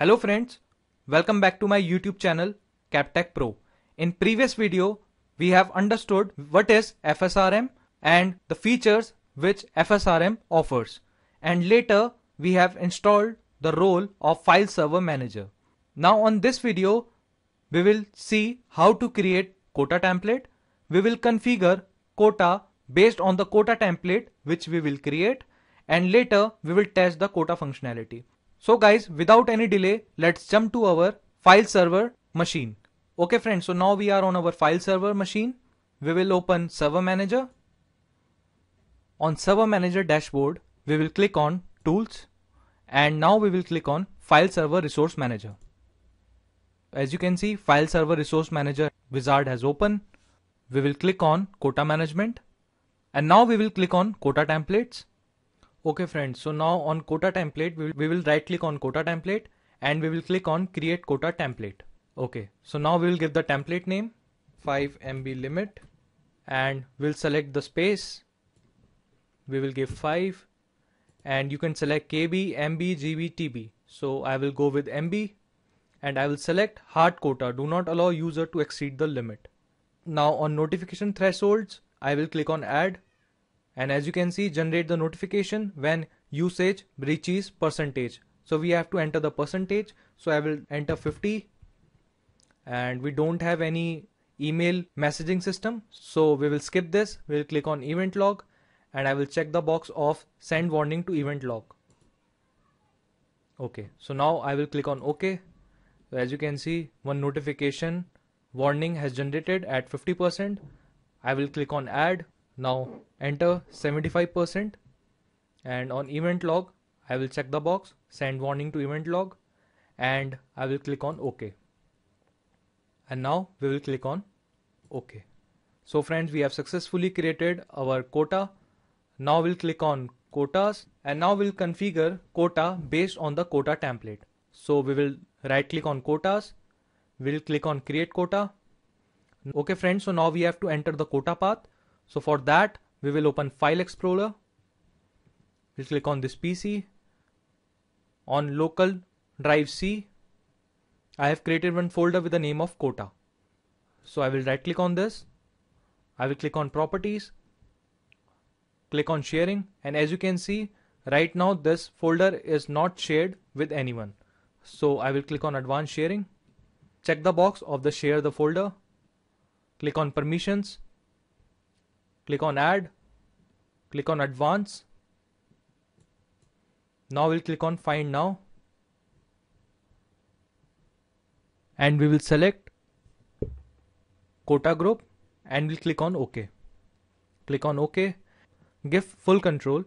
Hello friends, welcome back to my YouTube channel CapTech Pro. In previous video, we have understood what is FSRM and the features which FSRM offers. And later, we have installed the role of file server manager. Now on this video, we will see how to create quota template. We will configure quota based on the quota template which we will create and later we will test the quota functionality. So guys, without any delay, let's jump to our file server machine. Okay friends, so now we are on our file server machine. We will open server manager. On server manager dashboard, we will click on tools and now we will click on file server resource manager. As you can see, file server resource manager wizard has opened. We will click on quota management and now we will click on quota templates Okay friends, so now on quota template, we will, we will right click on quota template and we will click on create quota template. Okay, so now we will give the template name 5 MB limit and we'll select the space. We will give 5 and you can select KB, MB, GB, TB. So I will go with MB and I will select hard quota. Do not allow user to exceed the limit. Now on notification thresholds, I will click on add and as you can see generate the notification when usage reaches percentage so we have to enter the percentage so I will enter 50 and we don't have any email messaging system so we will skip this we'll click on event log and I will check the box of send warning to event log okay so now I will click on OK so as you can see one notification warning has generated at 50% I will click on add now enter 75% and on event log, I will check the box, send warning to event log and I will click on OK. And now we will click on OK. So friends, we have successfully created our quota. Now we'll click on quotas and now we'll configure quota based on the quota template. So we will right click on quotas. We'll click on create quota. Okay friends, so now we have to enter the quota path. So for that, we will open File Explorer. We'll click on this PC. On local drive C, I have created one folder with the name of Kota. So I will right click on this. I will click on properties. Click on sharing. And as you can see, right now this folder is not shared with anyone. So I will click on advanced sharing. Check the box of the share the folder. Click on permissions click on add click on advance now we'll click on find now and we will select quota group and we'll click on ok click on ok give full control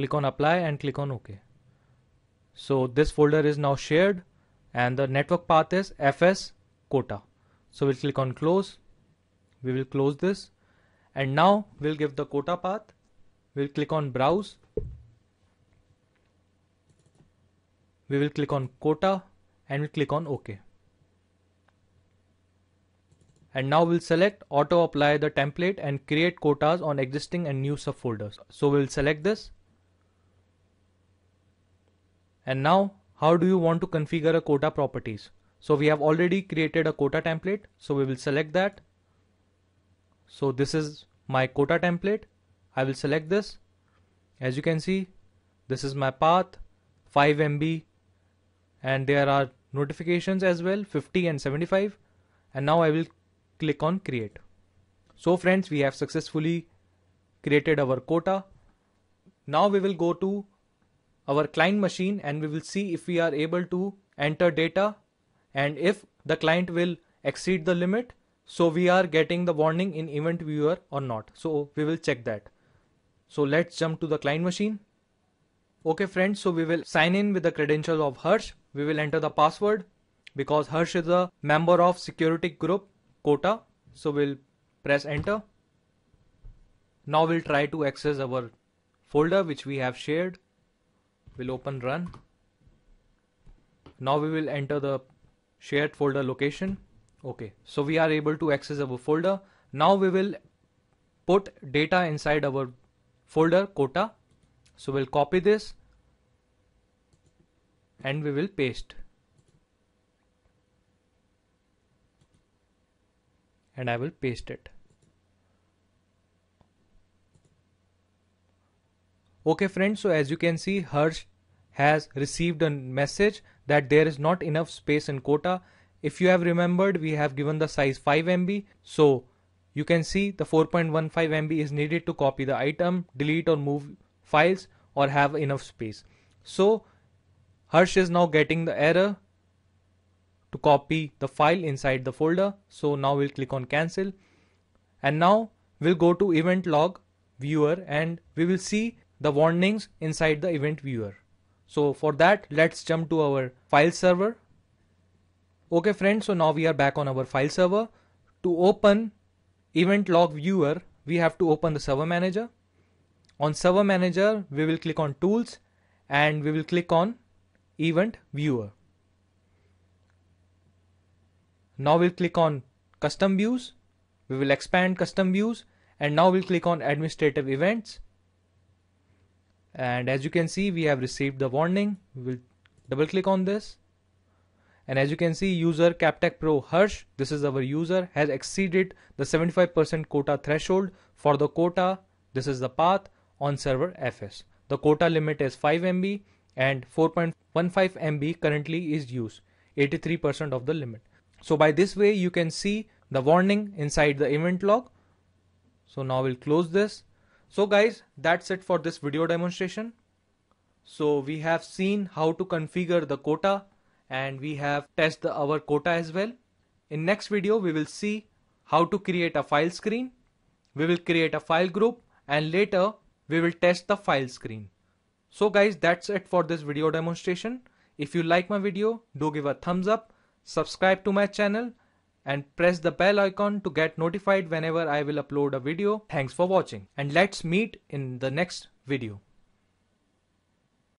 click on apply and click on ok so this folder is now shared and the network path is fs quota so we'll click on close we will close this and now we'll give the quota path we'll click on browse we will click on quota and we'll click on ok and now we'll select auto apply the template and create quotas on existing and new subfolders so we'll select this and now how do you want to configure a quota properties so we have already created a quota template so we will select that so this is my quota template. I will select this. As you can see, this is my path 5 MB and there are notifications as well 50 and 75 and now I will click on create. So friends, we have successfully created our quota. Now we will go to our client machine and we will see if we are able to enter data and if the client will exceed the limit so we are getting the warning in event viewer or not so we will check that so let's jump to the client machine okay friends so we will sign in with the credential of Harsh we will enter the password because Harsh is a member of security group quota so we'll press enter now we'll try to access our folder which we have shared we'll open run now we will enter the shared folder location Okay, so we are able to access our folder. Now we will put data inside our folder quota. So we'll copy this and we will paste. And I will paste it. Okay friends, so as you can see Harsh has received a message that there is not enough space in quota if you have remembered, we have given the size 5 MB. So you can see the 4.15 MB is needed to copy the item, delete or move files or have enough space. So Hirsch is now getting the error to copy the file inside the folder. So now we'll click on cancel and now we'll go to event log viewer and we will see the warnings inside the event viewer. So for that, let's jump to our file server Okay friends, so now we are back on our file server. To open event log viewer, we have to open the server manager. On server manager, we will click on tools and we will click on event viewer. Now we'll click on custom views. We will expand custom views and now we'll click on administrative events. And as you can see, we have received the warning. We will double click on this and as you can see, user Captech Pro Hirsch, this is our user, has exceeded the 75% quota threshold. For the quota, this is the path on server FS. The quota limit is 5 MB and 4.15 MB currently is used, 83% of the limit. So by this way, you can see the warning inside the event log. So now we'll close this. So guys, that's it for this video demonstration. So we have seen how to configure the quota and we have test the, our quota as well. In next video, we will see how to create a file screen. We will create a file group and later we will test the file screen. So guys, that's it for this video demonstration. If you like my video, do give a thumbs up, subscribe to my channel and press the bell icon to get notified whenever I will upload a video. Thanks for watching and let's meet in the next video.